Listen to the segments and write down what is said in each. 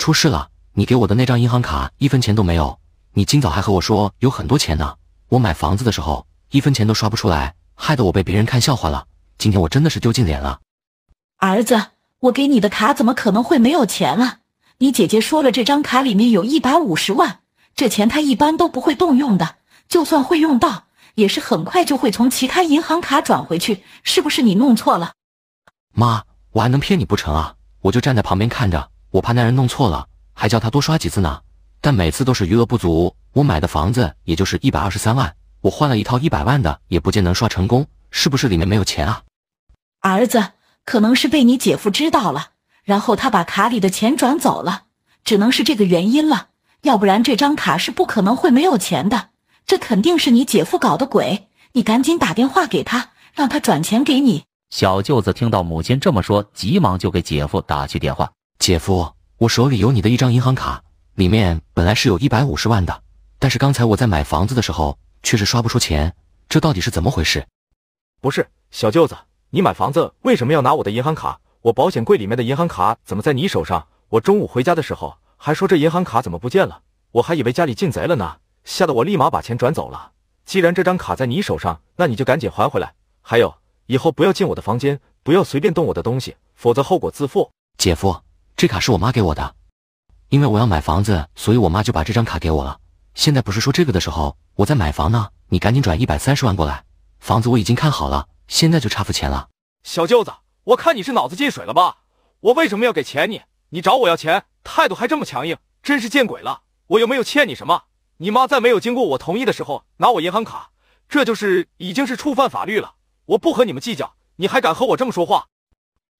出事了！你给我的那张银行卡一分钱都没有，你今早还和我说有很多钱呢。我买房子的时候一分钱都刷不出来，害得我被别人看笑话了。今天我真的是丢尽脸了。儿子，我给你的卡怎么可能会没有钱啊？你姐姐说了，这张卡里面有一百五十万，这钱她一般都不会动用的。就算会用到，也是很快就会从其他银行卡转回去。是不是你弄错了？妈，我还能骗你不成啊？我就站在旁边看着。我怕那人弄错了，还叫他多刷几次呢，但每次都是余额不足。我买的房子也就是一百二十三万，我换了一套一百万的，也不见能刷成功，是不是里面没有钱啊？儿子，可能是被你姐夫知道了，然后他把卡里的钱转走了，只能是这个原因了，要不然这张卡是不可能会没有钱的，这肯定是你姐夫搞的鬼。你赶紧打电话给他，让他转钱给你。小舅子听到母亲这么说，急忙就给姐夫打去电话。姐夫，我手里有你的一张银行卡，里面本来是有一百五十万的，但是刚才我在买房子的时候却是刷不出钱，这到底是怎么回事？不是，小舅子，你买房子为什么要拿我的银行卡？我保险柜里面的银行卡怎么在你手上？我中午回家的时候还说这银行卡怎么不见了，我还以为家里进贼了呢，吓得我立马把钱转走了。既然这张卡在你手上，那你就赶紧还回来。还有，以后不要进我的房间，不要随便动我的东西，否则后果自负。姐夫。这卡是我妈给我的，因为我要买房子，所以我妈就把这张卡给我了。现在不是说这个的时候，我在买房呢，你赶紧转一百三十万过来，房子我已经看好了，现在就差付钱了。小舅子，我看你是脑子进水了吧？我为什么要给钱你？你找我要钱，态度还这么强硬，真是见鬼了！我又没有欠你什么，你妈在没有经过我同意的时候拿我银行卡，这就是已经是触犯法律了。我不和你们计较，你还敢和我这么说话？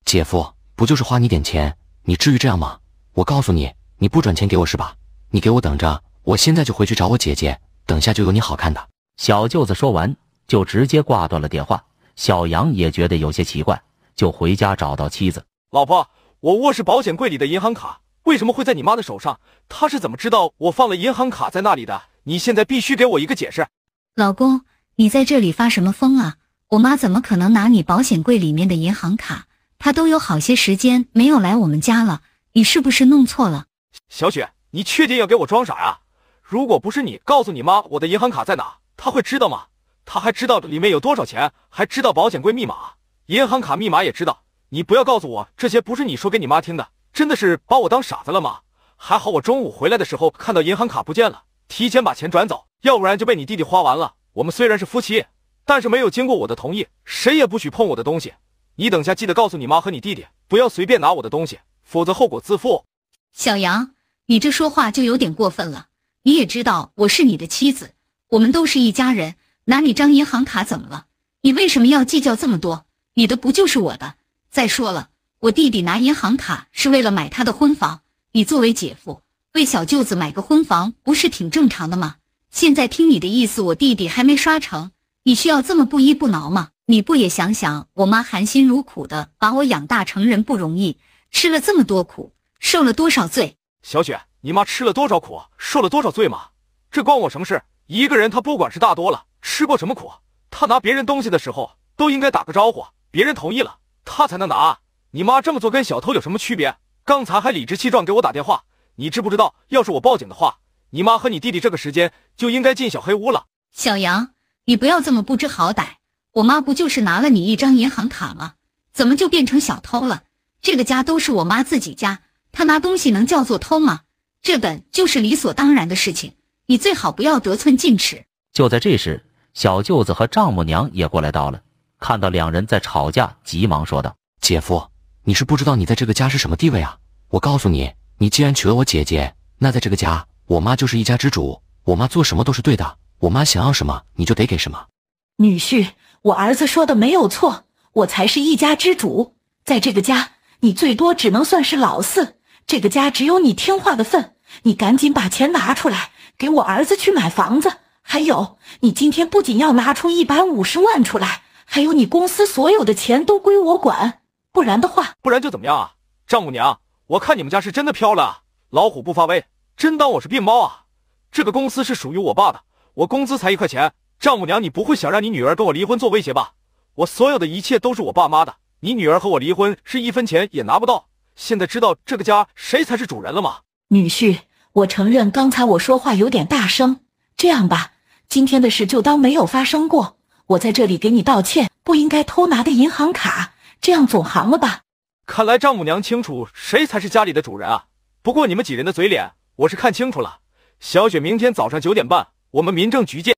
姐夫，不就是花你点钱？你至于这样吗？我告诉你，你不转钱给我是吧？你给我等着，我现在就回去找我姐姐，等下就有你好看的。小舅子说完就直接挂断了电话。小杨也觉得有些奇怪，就回家找到妻子。老婆，我卧室保险柜里的银行卡为什么会在你妈的手上？她是怎么知道我放了银行卡在那里的？你现在必须给我一个解释。老公，你在这里发什么疯啊？我妈怎么可能拿你保险柜里面的银行卡？他都有好些时间没有来我们家了，你是不是弄错了？小雪，你确定要给我装傻呀？如果不是你告诉你妈我的银行卡在哪，他会知道吗？他还知道里面有多少钱，还知道保险柜密码、银行卡密码也知道。你不要告诉我这些不是你说给你妈听的，真的是把我当傻子了吗？还好我中午回来的时候看到银行卡不见了，提前把钱转走，要不然就被你弟弟花完了。我们虽然是夫妻，但是没有经过我的同意，谁也不许碰我的东西。你等下记得告诉你妈和你弟弟，不要随便拿我的东西，否则后果自负。小杨，你这说话就有点过分了。你也知道我是你的妻子，我们都是一家人，拿你张银行卡怎么了？你为什么要计较这么多？你的不就是我的？再说了，我弟弟拿银行卡是为了买他的婚房，你作为姐夫，为小舅子买个婚房不是挺正常的吗？现在听你的意思，我弟弟还没刷成。你需要这么不依不挠吗？你不也想想，我妈含辛茹苦的把我养大成人不容易，吃了这么多苦，受了多少罪？小雪，你妈吃了多少苦，受了多少罪吗？这关我什么事？一个人他不管是大多了，吃过什么苦，他拿别人东西的时候都应该打个招呼，别人同意了，他才能拿。你妈这么做跟小偷有什么区别？刚才还理直气壮给我打电话，你知不知道？要是我报警的话，你妈和你弟弟这个时间就应该进小黑屋了。小杨。你不要这么不知好歹！我妈不就是拿了你一张银行卡吗？怎么就变成小偷了？这个家都是我妈自己家，她拿东西能叫做偷吗？这本就是理所当然的事情，你最好不要得寸进尺。就在这时，小舅子和丈母娘也过来到了，看到两人在吵架，急忙说道：“姐夫，你是不知道你在这个家是什么地位啊！我告诉你，你既然娶了我姐姐，那在这个家，我妈就是一家之主，我妈做什么都是对的。”我妈想要什么你就得给什么，女婿，我儿子说的没有错，我才是一家之主，在这个家你最多只能算是老四，这个家只有你听话的份。你赶紧把钱拿出来，给我儿子去买房子。还有，你今天不仅要拿出一百五十万出来，还有你公司所有的钱都归我管，不然的话，不然就怎么样啊？丈母娘，我看你们家是真的飘了，老虎不发威，真当我是病猫啊？这个公司是属于我爸的。我工资才一块钱，丈母娘，你不会想让你女儿跟我离婚做威胁吧？我所有的一切都是我爸妈的，你女儿和我离婚是一分钱也拿不到。现在知道这个家谁才是主人了吗？女婿，我承认刚才我说话有点大声。这样吧，今天的事就当没有发生过，我在这里给你道歉，不应该偷拿的银行卡，这样总行了吧？看来丈母娘清楚谁才是家里的主人啊。不过你们几人的嘴脸我是看清楚了。小雪，明天早上九点半。我们民政局见。